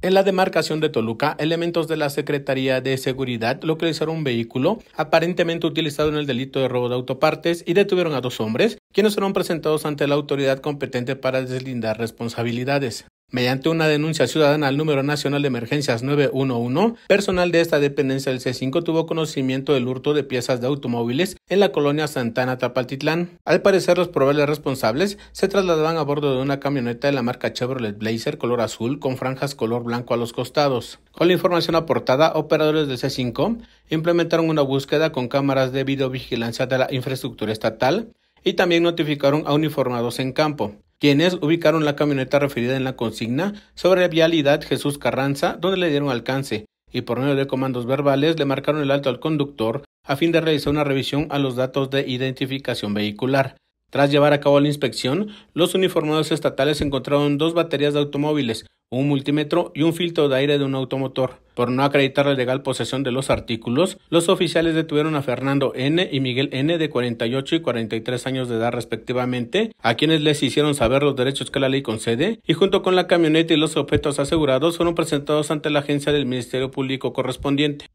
En la demarcación de Toluca, elementos de la Secretaría de Seguridad localizaron un vehículo aparentemente utilizado en el delito de robo de autopartes y detuvieron a dos hombres, quienes fueron presentados ante la autoridad competente para deslindar responsabilidades. Mediante una denuncia ciudadana al número nacional de emergencias 911, personal de esta dependencia del C5 tuvo conocimiento del hurto de piezas de automóviles en la colonia Santana Tapaltitlán. Al parecer, los probables responsables se trasladaban a bordo de una camioneta de la marca Chevrolet Blazer color azul con franjas color blanco a los costados. Con la información aportada, operadores del C5 implementaron una búsqueda con cámaras de videovigilancia de la infraestructura estatal y también notificaron a uniformados en campo quienes ubicaron la camioneta referida en la consigna sobre vialidad Jesús Carranza, donde le dieron alcance y por medio de comandos verbales le marcaron el alto al conductor a fin de realizar una revisión a los datos de identificación vehicular. Tras llevar a cabo la inspección, los uniformados estatales encontraron dos baterías de automóviles, un multímetro y un filtro de aire de un automotor. Por no acreditar la legal posesión de los artículos, los oficiales detuvieron a Fernando N. y Miguel N. de 48 y 43 años de edad respectivamente, a quienes les hicieron saber los derechos que la ley concede, y junto con la camioneta y los objetos asegurados fueron presentados ante la agencia del Ministerio Público correspondiente.